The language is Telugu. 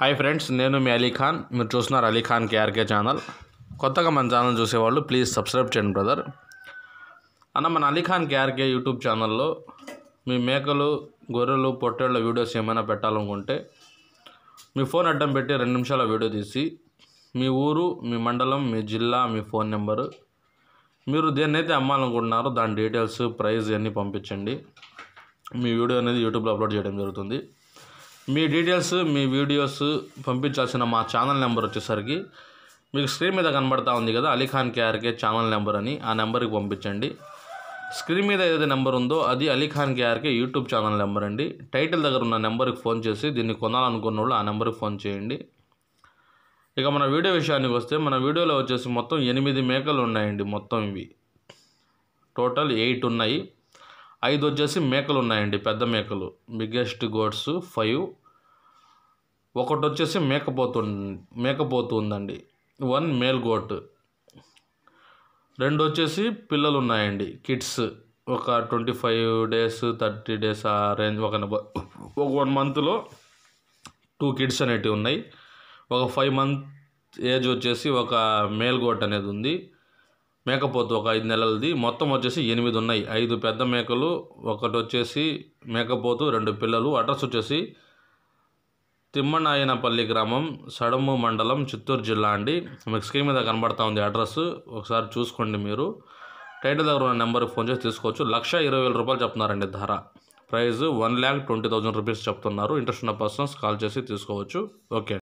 హాయ్ ఫ్రెండ్స్ నేను మీ అలీఖాన్ మీరు చూస్తున్నారు అలీఖాన్ కేఆర్కే ఛానల్ కొత్తగా మన ఛానల్ చూసేవాళ్ళు ప్లీజ్ సబ్స్క్రైబ్ చేయండి బ్రదర్ అన్న మన అలీఖాన్ కేఆర్కే యూట్యూబ్ ఛానల్లో మీ మేకలు గొర్రెలు పొట్టేళ్ళ వీడియోస్ ఏమైనా పెట్టాలనుకుంటే మీ ఫోన్ అడ్డం పెట్టి రెండు నిమిషాల వీడియో తీసి మీ ఊరు మీ మండలం మీ జిల్లా మీ ఫోన్ నెంబరు మీరు దేన్నైతే అమ్మాలనుకుంటున్నారో దాని డీటెయిల్స్ ప్రైస్ అన్నీ పంపించండి మీ వీడియో అనేది యూట్యూబ్లో అప్లోడ్ చేయడం జరుగుతుంది మీ డీటెయిల్స్ మీ వీడియోస్ పంపించాల్సిన మా ఛానల్ నెంబర్ వచ్చేసరికి మీకు స్క్రీన్ మీద కనబడతా ఉంది కదా అలీఖాన్ కేఆర్కే ఛానల్ నెంబర్ అని ఆ నెంబర్కి పంపించండి స్క్రీన్ మీద ఏదైతే నెంబర్ ఉందో అది Ali Khan KRK YouTube channel number అండి టైటిల్ దగ్గర ఉన్న నెంబర్కి ఫోన్ చేసి దీన్ని కొనాలనుకున్న వాళ్ళు ఆ నెంబర్కి ఫోన్ చేయండి ఇక మన వీడియో విషయానికి వస్తే మన వీడియోలో వచ్చేసి మొత్తం ఎనిమిది మేకలు ఉన్నాయండి మొత్తం ఇవి టోటల్ ఎయిట్ ఉన్నాయి ఐదు వచ్చేసి మేకలు ఉన్నాయండి పెద్ద మేకలు బిగ్గెస్ట్ గోడ్స్ ఫైవ్ ఒకటి వచ్చేసి మేకపోతు మేకపోతు ఉందండి వన్ మేల్ గోట్ రెండు వచ్చేసి పిల్లలు ఉన్నాయండి కిడ్స్ ఒక twenty five days thirty days ఆ రేంజ్ ఒక ఒక వన్ మంత్లో టూ కిడ్స్ అనేటివి ఉన్నాయి ఒక ఫైవ్ మంత్ ఏజ్ వచ్చేసి ఒక మేల్ గోట్ అనేది ఉంది మేకపోతు ఒక ఐదు నెలలది మొత్తం వచ్చేసి ఎనిమిది ఉన్నాయి ఐదు పెద్ద మేకలు ఒకటి వచ్చేసి మేకపోతు రెండు పిల్లలు అడ్రస్ వచ్చేసి తిమ్మనాయనపల్లి గ్రామం సడము మండలం చిత్తూరు జిల్లా అండి మీకు స్క్రీన్ మీద కనబడతా ఉంది అడ్రస్ ఒకసారి చూసుకోండి మీరు టైటిల్ దగ్గర ఉన్న నెంబర్కి ఫోన్ చేసి తీసుకోవచ్చు లక్ష ఇరవై వేల రూపాయలు చెప్తున్నారండి ధర price one lakh twenty thousand rupees చెప్తున్నారు ఇంట్రెస్ట్ ఉన్న పర్సన్స్ కాల్ చేసి తీసుకోవచ్చు ఓకే